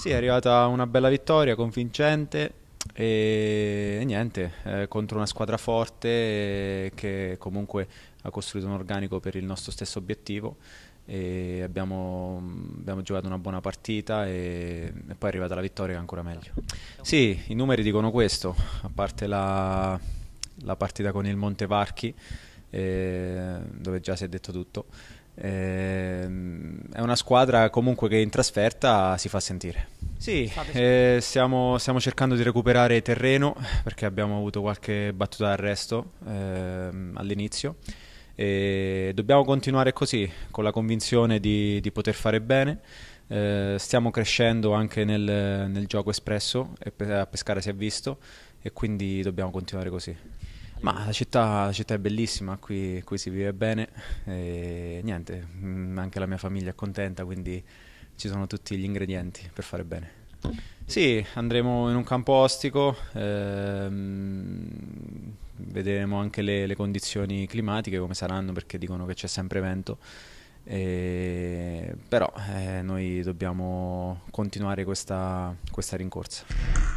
Sì, è arrivata una bella vittoria convincente e niente, eh, contro una squadra forte eh, che comunque ha costruito un organico per il nostro stesso obiettivo e abbiamo, abbiamo giocato una buona partita e, e, poi è arrivata la vittoria che è ancora meglio. Sì, i numeri dicono questo, a parte la, la partita con il Montevarchi eh, dove già si è detto tutto Ehm, è una squadra comunque che in trasferta si fa sentire. Sì, eh, stiamo, stiamo, cercando di recuperare terreno perché abbiamo avuto qualche battuta d'arresto ehm, all'inizio e dobbiamo continuare così con la convinzione di, di poter fare bene. Eh, stiamo crescendo anche nel, nel gioco espresso e a pescare si è visto e quindi dobbiamo continuare così. Ma la città, la città, è bellissima, qui, qui si vive bene e niente, mm, anche la mia famiglia è contenta, quindi ci sono tutti gli ingredienti per fare bene. Sì, andremo in un campo ostico, ehm, vedremo anche le, le, condizioni climatiche come saranno perché dicono che c'è sempre vento, eh, però eh, noi dobbiamo continuare questa, questa rincorsa.